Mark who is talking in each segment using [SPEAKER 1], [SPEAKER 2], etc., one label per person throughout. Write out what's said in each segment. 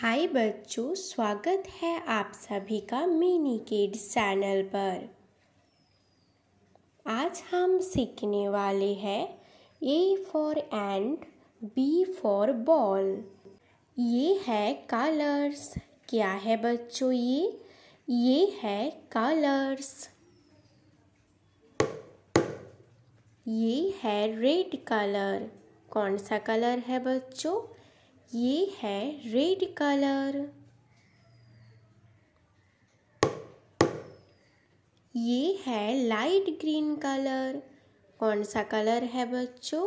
[SPEAKER 1] हाय बच्चों स्वागत है आप सभी का मिनी किड चैनल पर आज हम सीखने वाले हैं A for and B for ball ये है कलर्स क्या है बच्चों ये ये है कलर्स ये है रेड कलर कौन सा कलर है बच्चों ये है रेड कलर ये है लाइट ग्रीन कलर कौन सा कलर है बच्चों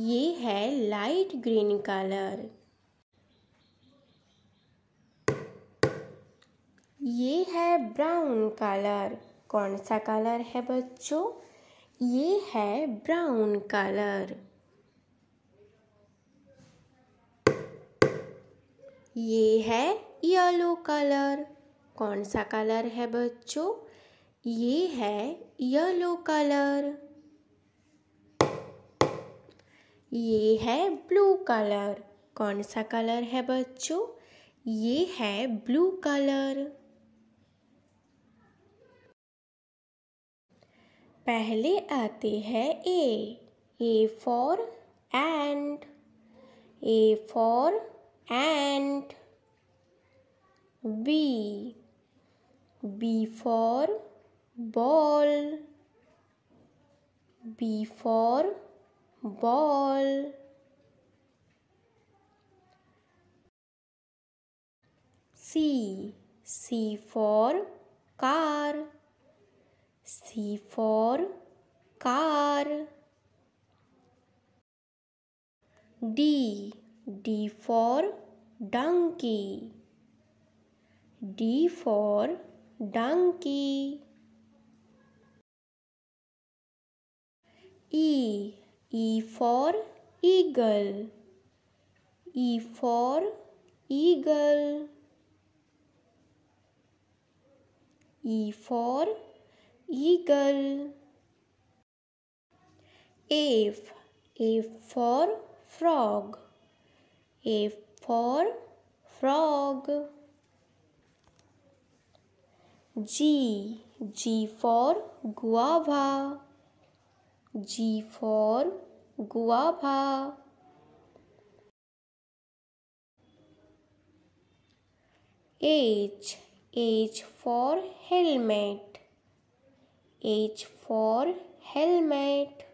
[SPEAKER 1] ये है लाइट ग्रीन कलर ये है ब्राउन कलर कौन सा कलर है बच्चों ये है ब्राउन कलर ये है येलो कलर कौन सा कलर है बच्चों ये है येलो कलर ये है ब्लू कलर कौन सा कलर है बच्चों ये है ब्लू कलर पहले आते हैं A A for and A for And B B for ball B for ball C C for car C for car D D for donkey. D for donkey. E. E for eagle. E for eagle. E for eagle. F. F for frog. A for frog. G. G for guava. G for guava. H. H for helmet. H for helmet.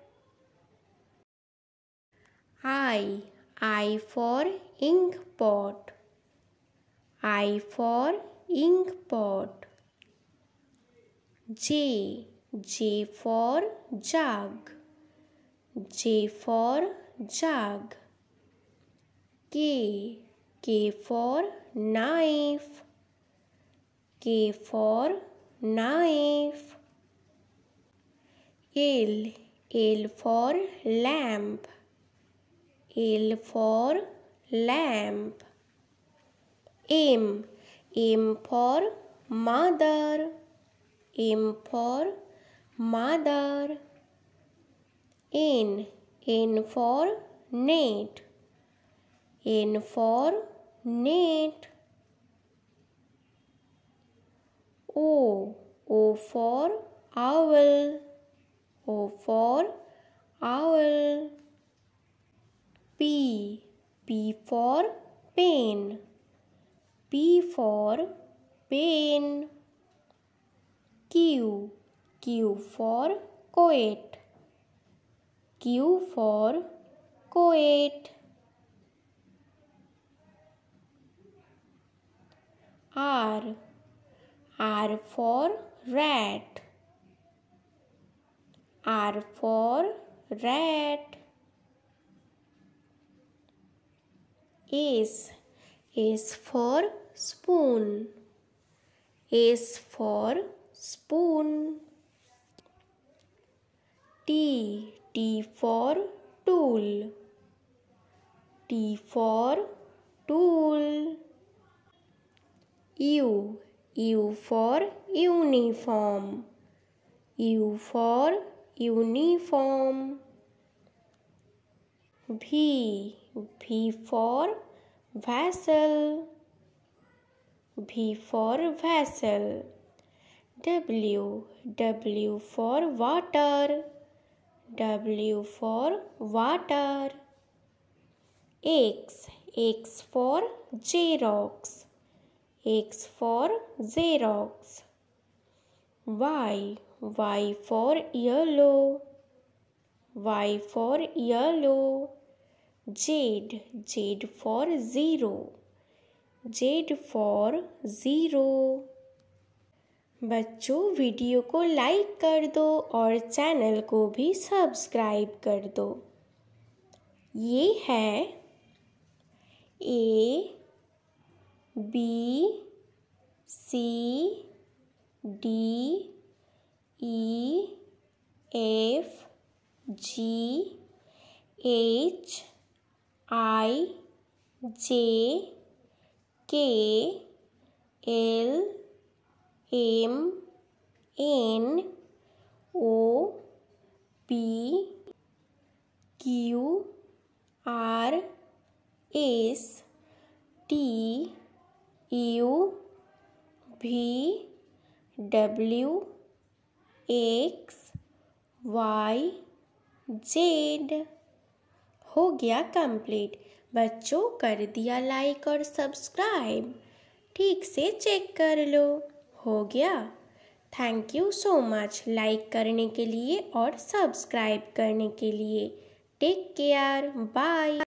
[SPEAKER 1] I. I for ink pot. I for ink pot. J. J for jug. J for jug. K. K for knife. K for knife. L. L for lamp. L for lamp. M. M for mother. M for mother. N. N for net. N for net. O. O for owl. O for owl. P. P for pain. P for pain. Q. Q for coat. Q for coat. R. R for rat. R for rat. is is for spoon is for spoon t t for tool t for tool u u for uniform u for uniform v V for vessel. V for vessel. W. W for water. W for water. X. X for Xerox. X for Xerox. Y. Y for yellow. Y for yellow. Z Z for zero Z for zero बच्चों video को like कर दो और channel को भी subscribe कर दो ये है A B C D E F G H I J K L M N O P Q R S T U V W X Y Z हो गया कंप्लीट बच्चों कर दिया लाइक और सब्सक्राइब ठीक से चेक कर लो हो गया thank you so much like करने के लिए और सब्सक्राइब करने के लिए टेक केयर बाय